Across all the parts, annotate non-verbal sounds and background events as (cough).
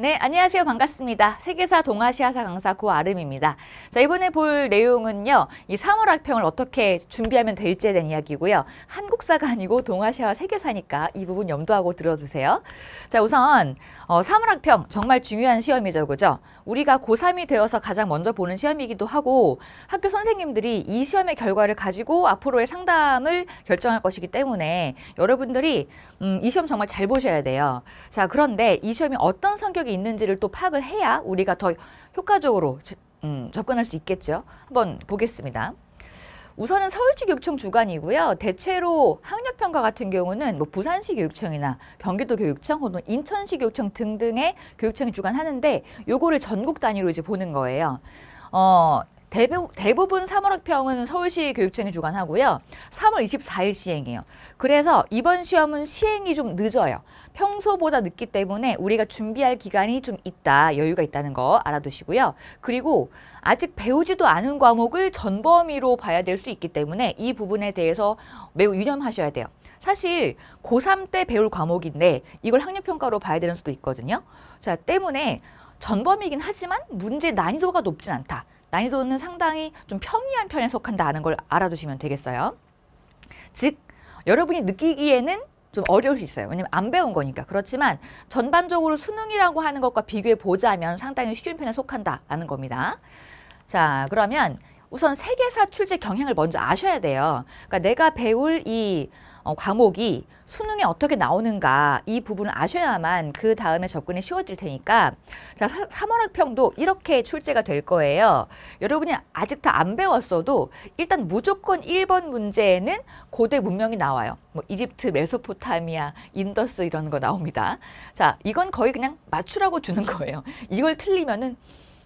네, 안녕하세요. 반갑습니다. 세계사 동아시아사 강사 구아름입니다 자, 이번에 볼 내용은요. 이 3월 학평을 어떻게 준비하면 될지에 대한 이야기고요. 한국사가 아니고 동아시아와 세계사니까 이 부분 염두하고 들어주세요. 자, 우선 어, 3월 학평 정말 중요한 시험이죠. 그죠? 우리가 고3이 되어서 가장 먼저 보는 시험이기도 하고 학교 선생님들이 이 시험의 결과를 가지고 앞으로의 상담을 결정할 것이기 때문에 여러분들이 음, 이 시험 정말 잘 보셔야 돼요. 자, 그런데 이 시험이 어떤 성격 적이 있는지를 또 파악을 해야 우리가 더 효과적으로 음, 접근할 수 있겠죠. 한번 보겠습니다. 우선은 서울시 교육청 주관이고요. 대체로 학력평가 같은 경우는 뭐 부산시 교육청이나 경기도 교육청 혹은 인천시 교육청 등등의 교육청이 주관하는데 요거를 전국 단위로 이제 보는 거예요. 어, 대부, 대부분 3월 학평은 서울시 교육청이 주관하고요. 3월 24일 시행이에요. 그래서 이번 시험은 시행이 좀 늦어요. 평소보다 늦기 때문에 우리가 준비할 기간이 좀 있다, 여유가 있다는 거 알아두시고요. 그리고 아직 배우지도 않은 과목을 전범위로 봐야 될 수 있기 때문에 이 부분에 대해서 매우 유념하셔야 돼요. 사실 고3 때 배울 과목인데 이걸 학력평가로 봐야 되는 수도 있거든요. 자, 때문에 전범이긴 하지만 문제 난이도가 높진 않다. 난이도는 상당히 좀 평이한 편에 속한다는 걸 알아두시면 되겠어요. 즉 여러분이 느끼기에는 좀 어려울 수 있어요. 왜냐면 안 배운 거니까. 그렇지만 전반적으로 수능이라고 하는 것과 비교해 보자면 상당히 쉬운 편에 속한다는 겁니다. 자, 그러면 우선 세계사 출제 경향을 먼저 아셔야 돼요. 그러니까 내가 배울 이 어, 과목이 수능에 어떻게 나오는가 이 부분을 아셔야만 그 다음에 접근이 쉬워질 테니까 자3월평도 이렇게 출제가 될 거예요. 여러분이 아직 다 안 배웠어도 일단 무조건 1번 문제에는 고대 문명이 나와요. 뭐 이집트, 메소포타미아, 인더스 이런 거 나옵니다. 자 이건 거의 그냥 맞추라고 주는 (laughs) 거예요. 이걸 틀리면은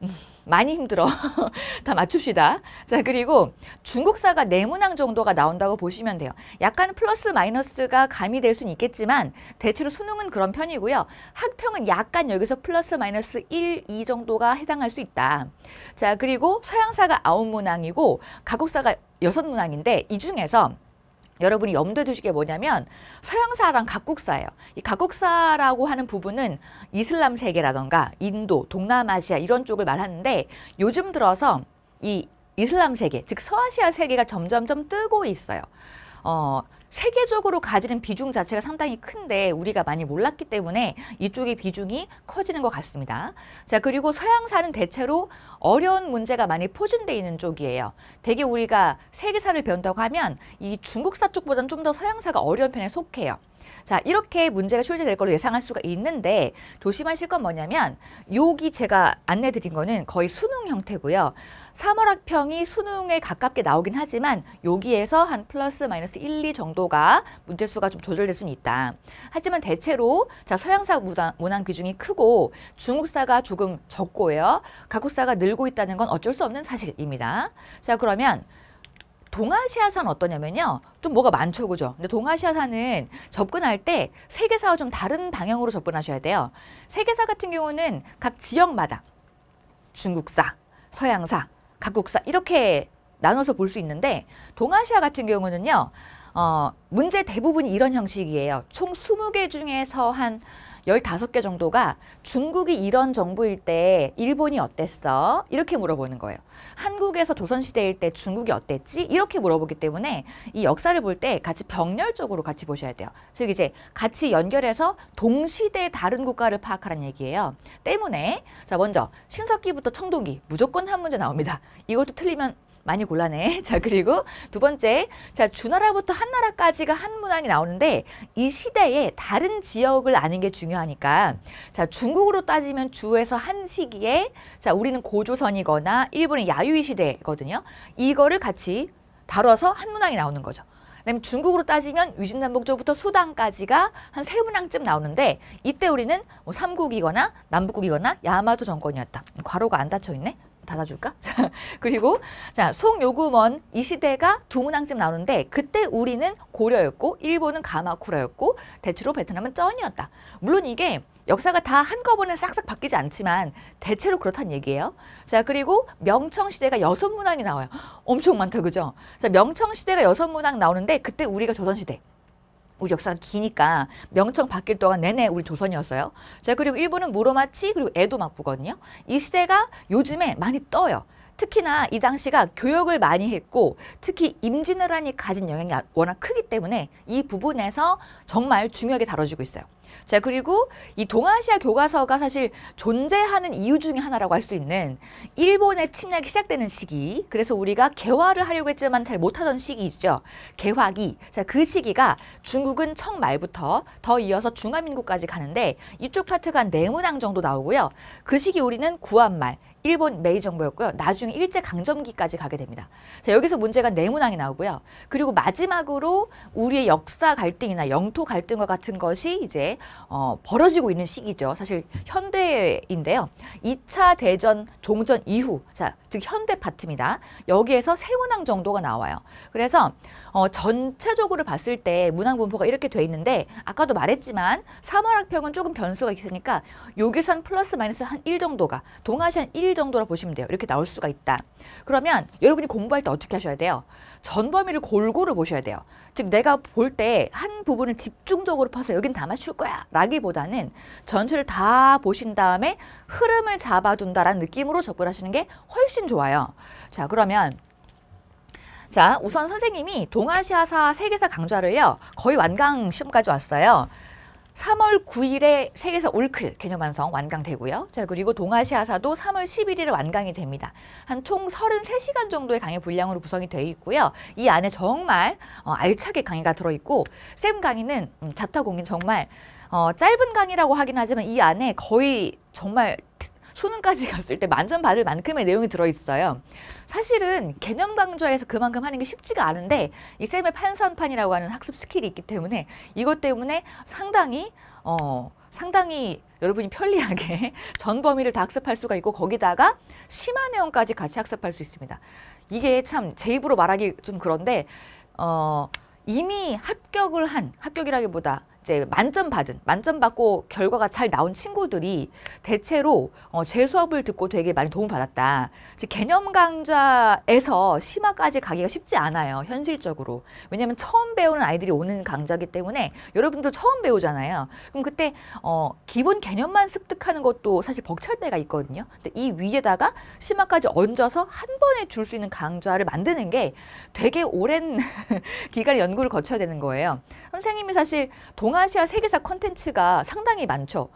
(laughs) 많이 힘들어. (laughs) 다 맞춥시다. 자, 그리고 중국사가 네문항 정도가 나온다고 보시면 돼요. 약간 플러스 마이너스가 가미될 수는 있겠지만 대체로 수능은 그런 편이고요. 학평은 약간 여기서 플러스 마이너스 1, 2 정도가 해당할 수 있다. 자, 그리고 서양사가 아홉 문항이고 가국사가 여섯 문항인데 이 중에서 여러분이 염두에 두시게 뭐냐면 서양사랑 각국사예요. 이 각국사라고 하는 부분은 이슬람 세계라던가 인도, 동남아시아 이런 쪽을 말하는데 요즘 들어서 이 이슬람 세계, 즉 서아시아 세계가 점점점 뜨고 있어요. 어, 세계적으로 가지는 비중 자체가 상당히 큰데 우리가 많이 몰랐기 때문에 이쪽의 비중이 커지는 것 같습니다. 자 그리고 서양사는 대체로 어려운 문제가 많이 포진되어 있는 쪽이에요. 대개 우리가 세계사를 배운다고 하면 이 중국사 쪽보다는 좀 더 서양사가 어려운 편에 속해요. 자 이렇게 문제가 출제될 걸로 예상할 수가 있는데 조심하실 건 뭐냐면 여기 제가 안내 드린 거는 거의 수능 형태고요. 3월 학평이 수능에 가깝게 나오긴 하지만 여기에서 한 플러스 마이너스 1, 2 정도가 문제수가 좀 조절될 수는 있다. 하지만 대체로 자 서양사 문항, 문항 비중이 크고 중국사가 조금 적고요. 각국사가 늘고 있다는 건 어쩔 수 없는 사실입니다. 자 그러면 동아시아산 어떠냐면요. 좀 뭐가 많죠, 그죠? 근데 동아시아산은 접근할 때 세계사와 좀 다른 방향으로 접근하셔야 돼요. 세계사 같은 경우는 각 지역마다 중국사, 서양사, 각국사 이렇게 나눠서 볼 수 있는데 동아시아 같은 경우는요. 어, 문제 대부분이 이런 형식이에요. 총 스무 개 중에서 한1 5개 정도가 중국이 이런 정부일 때 일본이 어땠어? 이렇게 물어보는 거예요. 한국에서 조선시대일 때 중국이 어땠지? 이렇게 물어보기 때문에 이 역사를 볼 때 같이 병렬적으로 같이 보셔야 돼요. 즉 이제 같이 연결해서 동시대 다른 국가를 파악하라는 얘기예요. 때문에 자 먼저 신석기부터 청동기 무조건 한 문제 나옵니다. 이것도 틀리면 많이 곤란해. (laughs) 자, 그리고 두 번째. 자, 주나라부터 한나라까지가 한 문항이 나오는데 이 시대에 다른 지역을 아는 게 중요하니까 자, 중국으로 따지면 주에서 한 시기에 자, 우리는 고조선이거나 일본의 야유이 시대거든요. 이거를 같이 다뤄서 한 문항이 나오는 거죠. 그다음 중국으로 따지면 위진남북쪽부터 수단까지가 한 세 문항쯤 나오는데 이때 우리는 뭐 삼국이거나 남북국이거나 야마도 정권이었다. 괄호가 음, 안 닫혀 있네. 닫아줄까? (laughs) 자, 그리고 자 송요구먼 이 시대가 두 문항쯤 나오는데 그때 우리는 고려였고 일본은 가마쿠라였고 대체로 베트남은 쩐이었다. 물론 이게 역사가 다 한꺼번에 싹싹 바뀌지 않지만 대체로 그렇다는 얘기예요. 자 그리고 명청시대가 여섯 문항이 나와요. (gasps) 엄청 많다 그죠? 자 명청시대가 여섯 문항 나오는데 그때 우리가 조선시대 우리 역사가 기니까 명청 바뀔 동안 내내 우리 조선이었어요. 자 그리고 일본은 무로마치 그리고 에도 막부거든요. 이 시대가 요즘에 많이 떠요. 특히나 이 당시가 교역을 많이 했고 특히 임진왜란이 가진 영향이 워낙 크기 때문에 이 부분에서 정말 중요하게 다뤄지고 있어요. 자 그리고 이 동아시아 교과서가 사실 존재하는 이유 중에 하나라고 할 수 있는 일본의 침략이 시작되는 시기 그래서 우리가 개화를 하려고 했지만 잘 못하던 시기있죠 개화기 자그 시기가 중국은 청말부터 더 이어서 중화민국까지 가는데 이쪽 파트가 네문항 정도 나오고요 그 시기 우리는 구한말 일본 메이 정부였고요. 나중에 일제 강점기까지 가게 됩니다. 자, 여기서 문제가 내문항이 나오고요. 그리고 마지막으로 우리의 역사 갈등이나 영토 갈등과 같은 것이 이제 어, 벌어지고 있는 시기죠. 사실 현대인데요. 2차 대전 종전 이후, 자, 즉 현대 파트입니다. 여기에서 세문항 정도가 나와요. 그래서 어, 전체적으로 봤을 때 문항 분포가 이렇게 돼 있는데 아까도 말했지만 3월 학평은 조금 변수가 있으니까 여기선 플러스 마이너스 한 1 정도가 동아시안 1 정도로 보시면 돼요. 이렇게 나올 수가 있다. 그러면 여러분이 공부할 때 어떻게 하셔야 돼요? 전 범위를 골고루 보셔야 돼요. 즉 내가 볼 때 한 부분을 집중적으로 파서 여긴 다 맞출 거야 라기보다는 전체를 다 보신 다음에 흐름을 잡아둔다라는 느낌으로 접근하시는 게 훨씬 좋아요. 자 그러면 자 우선 선생님이 동아시아사 세계사 강좌를요 거의 완강 시험까지 왔어요. 3월 9일에 세계에서 올클 개념 완성 완강되고요. 자 그리고 동아시아사도 3월 11일에 완강이 됩니다. 한 총 33시간 정도의 강의 분량으로 구성이 되어 있고요. 이 안에 정말 어, 알차게 강의가 들어있고 쌤 강의는 음, 잡타 공인 정말 어, 짧은 강의라고 하긴 하지만 이 안에 거의 정말 수능까지 (laughs) 갔을 때 만점 받을 만큼의 내용이 들어있어요. 사실은 개념 강좌에서 그만큼 하는 게 쉽지가 않은데 이 쌤의 판선판이라고 하는 학습 스킬이 있기 때문에 이것 때문에 상당히 어 상당히 여러분이 편리하게 (laughs) 전 범위를 다 학습할 수가 있고 거기다가 심한 내용까지 같이 학습할 수 있습니다. 이게 참 제 입으로 말하기 좀 그런데 어 이미 합격을 한 합격이라기보다 이제 만점 받은 만점 받고 결과가 잘 나온 친구들이 대체로 어, 제 수업을 듣고 되게 많이 도움 받았다. 즉 개념 강좌에서 심화까지 가기가 쉽지 않아요. 현실적으로 왜냐하면 처음 배우는 아이들이 오는 강좌기 때문에 여러분도 처음 배우잖아요. 그럼 그때 어, 기본 개념만 습득하는 것도 사실 벅찰 때가 있거든요. 근데 이 위에다가 심화까지 얹어서 한 번에 줄 수 있는 강좌를 만드는 게 되게 오랜 (laughs) 기간의 연구를 거쳐야 되는 거예요. 선생님이 사실 동 동아시아 세계사 컨텐츠가 상당히 많죠.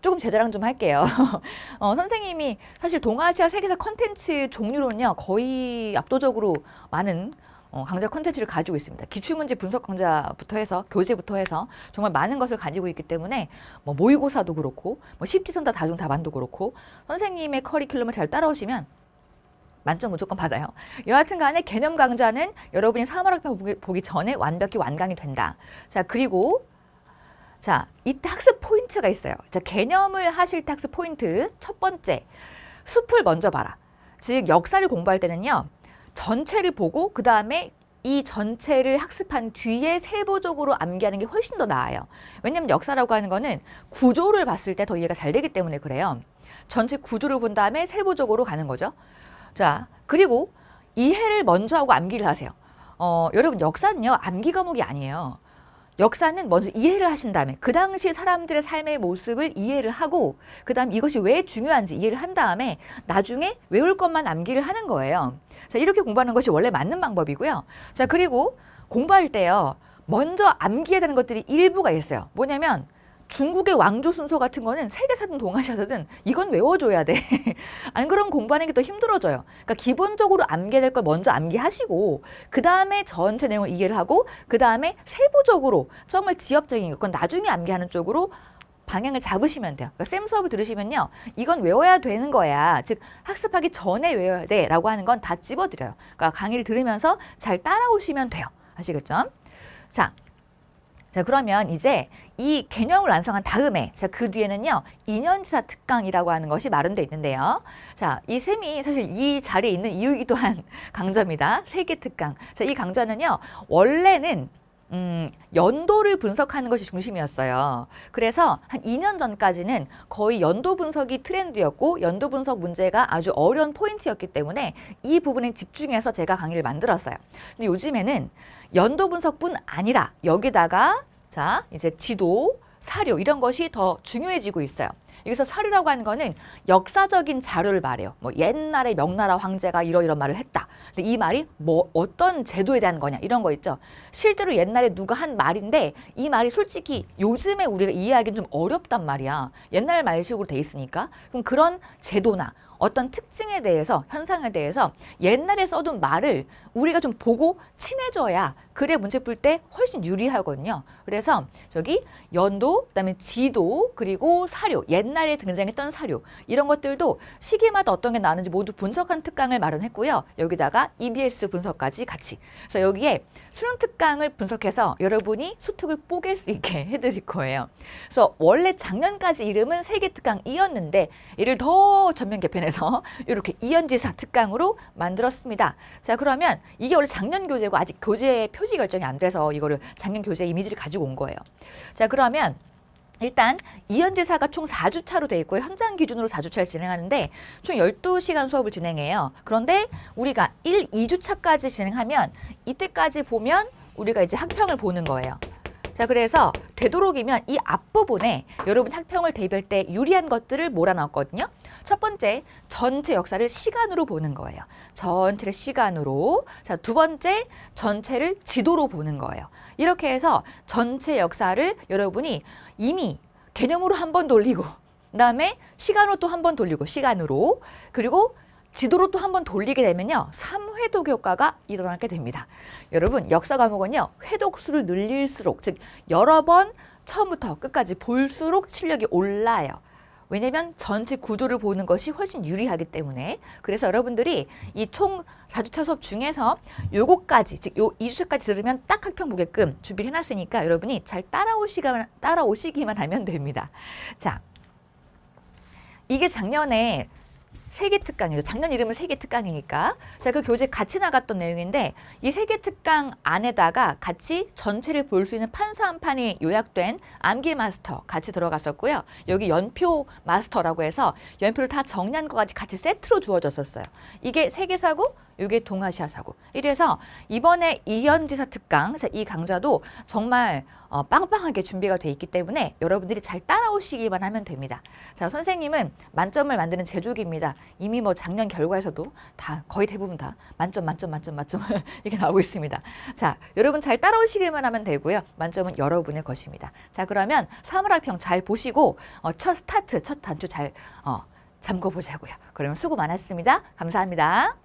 조금 제자랑 좀 할게요. (laughs) 어, 선생님이 사실 동아시아 세계사 컨텐츠 종류로는요. 거의 압도적으로 많은 어, 강좌 컨텐츠를 가지고 있습니다. 기출문제 분석 강좌부터 해서 교재부터 해서 정말 많은 것을 가지고 있기 때문에 뭐 모의고사도 그렇고 뭐 십지선다 다중다반도 그렇고 선생님의 커리큘럼을 잘 따라오시면 만점 무조건 받아요. 여하튼 간에 개념 강좌는 여러분이 3월 학교 보기, 보기 전에 완벽히 완강이 된다. 자 그리고 자, 이때 학습 포인트가 있어요. 자, 개념을 하실 때 학습 포인트 첫 번째, 숲을 먼저 봐라. 즉 역사를 공부할 때는요. 전체를 보고 그 다음에 이 전체를 학습한 뒤에 세부적으로 암기하는 게 훨씬 더 나아요. 왜냐하면 역사라고 하는 거는 구조를 봤을 때 더 이해가 잘 되기 때문에 그래요. 전체 구조를 본 다음에 세부적으로 가는 거죠. 자, 그리고 이해를 먼저 하고 암기를 하세요. 어, 여러분 역사는요. 암기 과목이 아니에요. 역사는 먼저 이해를 하신 다음에 그 당시 사람들의 삶의 모습을 이해를 하고 그 다음 이것이 왜 중요한지 이해를 한 다음에 나중에 외울 것만 암기를 하는 거예요. 자 이렇게 공부하는 것이 원래 맞는 방법이고요. 자 그리고 공부할 때요. 먼저 암기해야 되는 것들이 일부가 있어요. 뭐냐면 중국의 왕조 순서 같은 거는 세계사든 동아시아서든 이건 외워줘야 돼. 안 (laughs) 그러면 공부하는 게 더 힘들어져요. 그러니까 기본적으로 암기될 걸 먼저 암기하시고 그 다음에 전체 내용을 이해를 하고 그 다음에 세부적으로 정말 지엽적인 건 나중에 암기하는 쪽으로 방향을 잡으시면 돼요. 그러니까 쌤 수업을 들으시면요. 이건 외워야 되는 거야. 즉 학습하기 전에 외워야 돼 라고 하는 건 다 집어드려요. 그러니까 강의를 들으면서 잘 따라오시면 돼요. 아시겠죠? 자, 자 그러면 이제 이 개념을 완성한 다음에 자그 뒤에는요 인연지사 특강이라고 하는 것이 마련되어 있는데요 자이 셈이 사실 이 자리에 있는 이유이기도 한 (laughs) 강좌입니다 세계 특강 자이 강좌는요 원래는 음, 연도를 분석하는 것이 중심이었어요. 그래서 한 2년 전까지는 거의 연도 분석이 트렌드였고 연도 분석 문제가 아주 어려운 포인트였기 때문에 이 부분에 집중해서 제가 강의를 만들었어요. 근데 요즘에는 연도 분석뿐 아니라 여기다가 자 이제 지도, 사료 이런 것이 더 중요해지고 있어요. 여기서 사료라고 하는 거는 역사적인 자료를 말해요. 뭐 옛날에 명나라 황제가 이러이런 말을 했다. 근데 이 말이 뭐 어떤 제도에 대한 거냐 이런 거 있죠. 실제로 옛날에 누가 한 말인데 이 말이 솔직히 요즘에 우리가 이해하기는 좀 어렵단 말이야. 옛날 말식으로 돼 있으니까. 그럼 그런 제도나 어떤 특징에 대해서 현상에 대해서 옛날에 써둔 말을 우리가 좀 보고 친해져야 글에 문제 풀 때 훨씬 유리하거든요. 그래서 저기 연도, 그다음에 지도, 그리고 사료, 옛날에 등장했던 사료 이런 것들도 시기마다 어떤 게 나오는지 모두 분석한 특강을 마련했고요. 여기다가 EBS 분석까지 같이. 그래서 여기에 수능 특강을 분석해서 여러분이 수특을 뽀갤 수 있게 (laughs) 해드릴 거예요. 그래서 원래 작년까지 이름은 세계 특강이었는데 이를 더 전면 개편해 관련해서 (laughs) 이렇게 이현지사 특강으로 만들었습니다. 자 그러면 이게 원래 작년 교재고 아직 교재 표지 결정이 안 돼서 이거를 작년 교재 이미지를 가지고 온 거예요. 자 그러면 일단 이현지사가 총 4주차로 돼 있고 현장 기준으로 4주차를 진행하는데 총 12시간 수업을 진행해요. 그런데 우리가 1, 2주차까지 진행하면 이때까지 보면 우리가 이제 학평을 보는 거예요. 자 그래서 되도록이면 이 앞부분에 여러분 학평을 대입할 때 유리한 것들을 몰아넣었거든요. 첫 번째, 전체 역사를 시간으로 보는 거예요. 전체를 시간으로. 자, 두 번째, 전체를 지도로 보는 거예요. 이렇게 해서 전체 역사를 여러분이 이미 개념으로 한 번 돌리고 그다음에 시간으로 또 한 번 돌리고 시간으로 그리고 지도로 또 한 번 돌리게 되면요. 3회독 효과가 일어나게 됩니다. 여러분 역사 과목은요. 회독수를 늘릴수록 즉 여러 번 처음부터 끝까지 볼수록 실력이 올라요. 왜냐면 전체 구조를 보는 것이 훨씬 유리하기 때문에 그래서 여러분들이 이 총4주차 수업 중에서 요거까지 즉요 이주차까지 들으면 딱 학평 보게끔 준비를 해놨으니까 여러분이 잘 따라오시기만, 따라오시기만 하면 됩니다. 자 이게 작년에 세계 특강이죠. 작년 이름은 세계 특강이니까. 자, 그 교재 같이 나갔던 내용인데 이 세계 특강 안에다가 같이 전체를 볼 수 있는 판사 한 판이 요약된 암기 마스터 같이 들어갔었고요. 여기 연표 마스터라고 해서 연표를 다 정리한 것까지 같이 세트로 주어졌었어요. 이게 세계사고 이게 동아시아 사고. 이래서 이번에 이현지사 특강, 이 강좌도 정말 어, 빵빵하게 준비가 돼 있기 때문에 여러분들이 잘 따라오시기만 하면 됩니다. 자, 선생님은 만점을 만드는 제조기입니다. 이미 뭐 작년 결과에서도 다 거의 대부분 다 만점, 만점, 만점, 만점 (laughs) 이렇게 나오고 있습니다. 자, 여러분 잘 따라오시기만 하면 되고요. 만점은 여러분의 것입니다. 자, 그러면 사물학평 잘 보시고 어, 첫 스타트, 첫 단추 잘 어, 잠궈 보자고요. 그러면 수고 많았습니다. 감사합니다.